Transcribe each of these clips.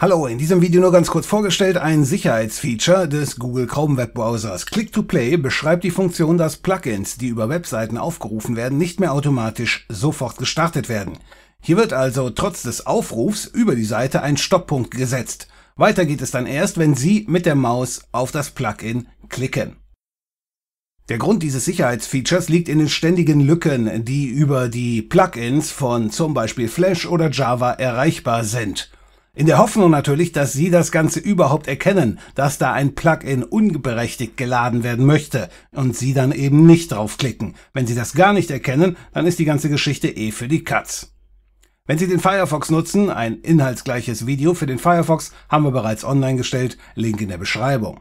Hallo, in diesem Video nur ganz kurz vorgestellt ein Sicherheitsfeature des Google Chrome Web Browsers. Click-to-Play beschreibt die Funktion, dass Plugins, die über Webseiten aufgerufen werden, nicht mehr automatisch sofort gestartet werden. Hier wird also trotz des Aufrufs über die Seite ein Stopppunkt gesetzt. Weiter geht es dann erst, wenn Sie mit der Maus auf das Plugin klicken. Der Grund dieses Sicherheitsfeatures liegt in den ständigen Lücken, die über die Plugins von zum Beispiel Flash oder Java erreichbar sind. In der Hoffnung natürlich, dass Sie das Ganze überhaupt erkennen, dass da ein Plugin unberechtigt geladen werden möchte und Sie dann eben nicht draufklicken. Wenn Sie das gar nicht erkennen, dann ist die ganze Geschichte eh für die Katz. Wenn Sie den Firefox nutzen, ein inhaltsgleiches Video für den Firefox haben wir bereits online gestellt, Link in der Beschreibung.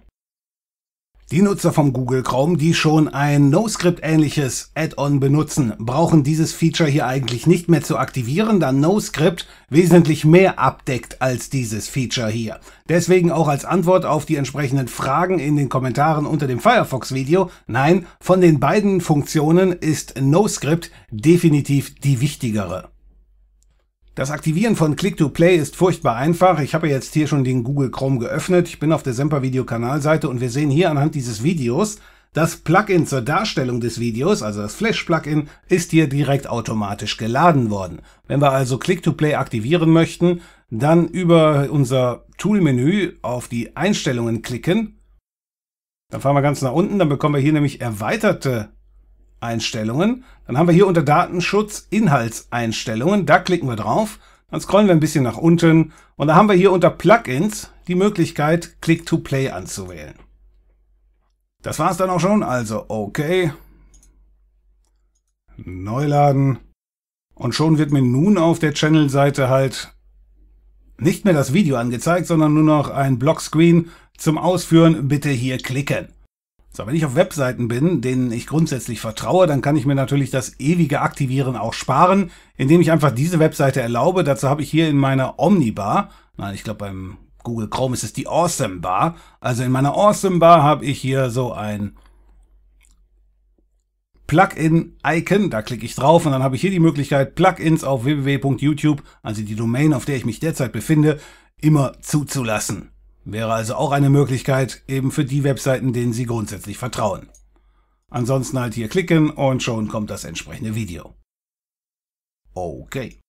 Die Nutzer vom Google Chrome, die schon ein NoScript-ähnliches Add-on benutzen, brauchen dieses Feature hier eigentlich nicht mehr zu aktivieren, da NoScript wesentlich mehr abdeckt als dieses Feature hier. Deswegen auch als Antwort auf die entsprechenden Fragen in den Kommentaren unter dem Firefox-Video, nein, von den beiden Funktionen ist NoScript definitiv die wichtigere. Das Aktivieren von Click-to-Play ist furchtbar einfach. Ich habe jetzt hier schon den Google Chrome geöffnet. Ich bin auf der Semper Video Kanalseite und wir sehen hier anhand dieses Videos, das Plugin zur Darstellung des Videos, also das Flash-Plugin, ist hier direkt automatisch geladen worden. Wenn wir also Click-to-Play aktivieren möchten, dann über unser Tool-Menü auf die Einstellungen klicken. Dann fahren wir ganz nach unten, dann bekommen wir hier nämlich erweiterte Einstellungen. Dann haben wir hier unter Datenschutz Inhaltseinstellungen. Da klicken wir drauf. Dann scrollen wir ein bisschen nach unten und da haben wir hier unter Plugins die Möglichkeit, Click-to-Play anzuwählen. Das war's dann auch schon. Also okay. Neuladen. Und schon wird mir nun auf der Channel-Seite halt nicht mehr das Video angezeigt, sondern nur noch ein Blockscreen. Zum Ausführen bitte hier klicken. So, wenn ich auf Webseiten bin, denen ich grundsätzlich vertraue, dann kann ich mir natürlich das ewige Aktivieren auch sparen, indem ich einfach diese Webseite erlaube. Dazu habe ich hier in meiner Omnibar, nein, ich glaube beim Google Chrome ist es die Awesome Bar. Also in meiner Awesome Bar habe ich hier so ein Plugin-Icon, da klicke ich drauf und dann habe ich hier die Möglichkeit, Plugins auf www.youtube, also die Domain, auf der ich mich derzeit befinde, immer zuzulassen. Wäre also auch eine Möglichkeit, eben für die Webseiten, denen Sie grundsätzlich vertrauen. Ansonsten halt hier klicken und schon kommt das entsprechende Video. Okay.